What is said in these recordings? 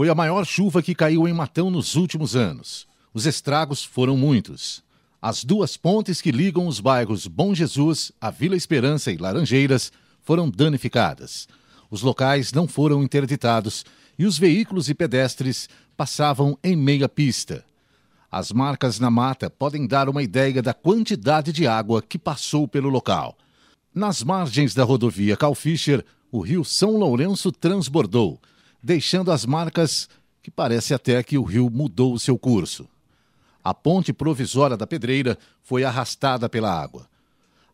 Foi a maior chuva que caiu em Matão nos últimos anos. Os estragos foram muitos. As duas pontes que ligam os bairros Bom Jesus, a Vila Esperança e Laranjeiras foram danificadas. Os locais não foram interditados e os veículos e pedestres passavam em meia pista. As marcas na mata podem dar uma ideia da quantidade de água que passou pelo local. Nas margens da rodovia Cal o rio São Lourenço transbordou, deixando as marcas que parece até que o rio mudou o seu curso. A ponte provisória da pedreira foi arrastada pela água.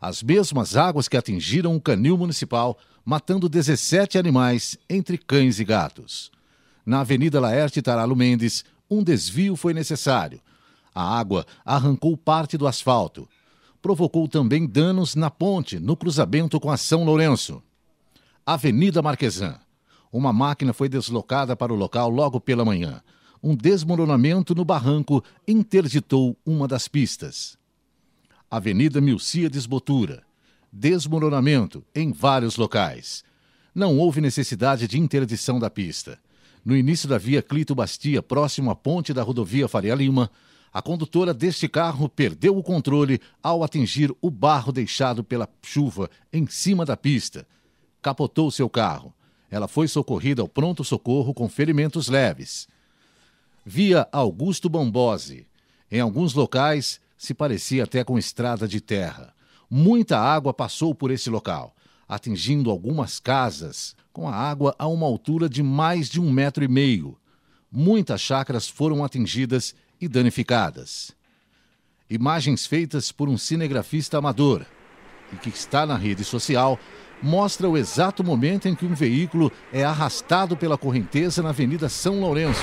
As mesmas águas que atingiram o canil municipal, matando 17 animais, entre cães e gatos. Na Avenida Laerte Taralo Mendes, um desvio foi necessário. A água arrancou parte do asfalto. Provocou também danos na ponte, no cruzamento com a São Lourenço. Avenida Marquesã. Uma máquina foi deslocada para o local logo pela manhã. Um desmoronamento no barranco interditou uma das pistas. Avenida Milcia Desbotura. Desmoronamento em vários locais. Não houve necessidade de interdição da pista. No início da via Clito Bastia, próximo à ponte da rodovia Faria Lima, a condutora deste carro perdeu o controle ao atingir o barro deixado pela chuva em cima da pista. Capotou seu carro. Ela foi socorrida ao pronto-socorro com ferimentos leves. Via Augusto Bombose. Em alguns locais, se parecia até com estrada de terra. Muita água passou por esse local, atingindo algumas casas, com a água a uma altura de mais de um metro e meio. Muitas chacras foram atingidas e danificadas. Imagens feitas por um cinegrafista amador e que está na rede social mostra o exato momento em que um veículo é arrastado pela correnteza na Avenida São Lourenço.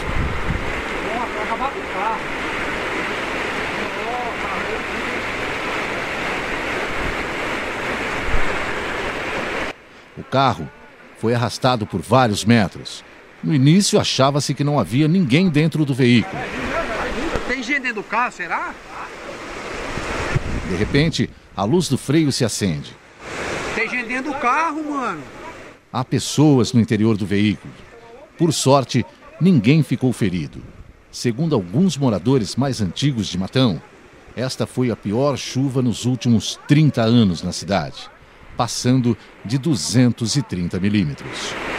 O carro foi arrastado por vários metros. No início, achava-se que não havia ninguém dentro do veículo. Tem gente dentro do carro, será? De repente, a luz do freio se acende dentro do carro, mano. Há pessoas no interior do veículo. Por sorte, ninguém ficou ferido. Segundo alguns moradores mais antigos de Matão, esta foi a pior chuva nos últimos 30 anos na cidade, passando de 230 milímetros.